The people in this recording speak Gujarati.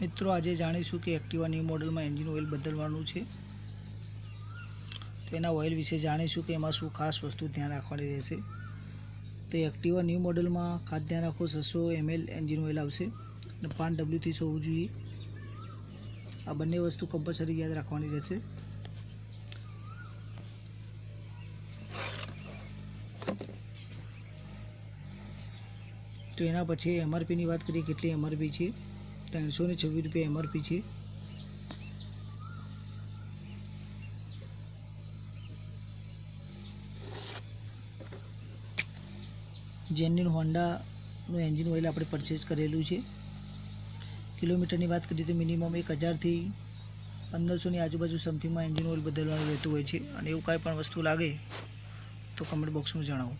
મિત્રો આજે જાણીશું કે એક્ટિવા ન્યૂ મોડલમાં એન્જિન ઓઇલ બદલવાનું છે તો એના ઓઇલ વિશે જાણીશું કે એમાં શું ખાસ વસ્તુ ધ્યાન રાખવાની રહેશે તો એક્ટિવા ન્યૂ મોડલમાં ખાસ ધ્યાન રાખો છસો એમએલ એન્જિન ઓઇલ આવશે અને પાંચ ડબલ્યુથી હોવું જોઈએ આ બંને વસ્તુ કમ્પલસરી યાદ રાખવાની રહેશે તો એના પછી એમઆરપીની વાત કરીએ કેટલી એમઆરપી છે ત્રણસો ને છવ્વીસ રૂપિયા એમઆરપી છે જેન્યુન હોન્ડાનું એન્જિન ઓઇલ આપણે પરચેસ કરેલું છે કિલોમીટરની વાત કરીએ તો મિનિમમ એક હજારથી પંદરસોની આજુબાજુ સમથિંગમાં એન્જિન ઓઇલ બદલવાનું રહેતું હોય છે અને એવું કાંઈ પણ વસ્તુ લાગે તો કમેન્ટ બોક્સમાં જણાવો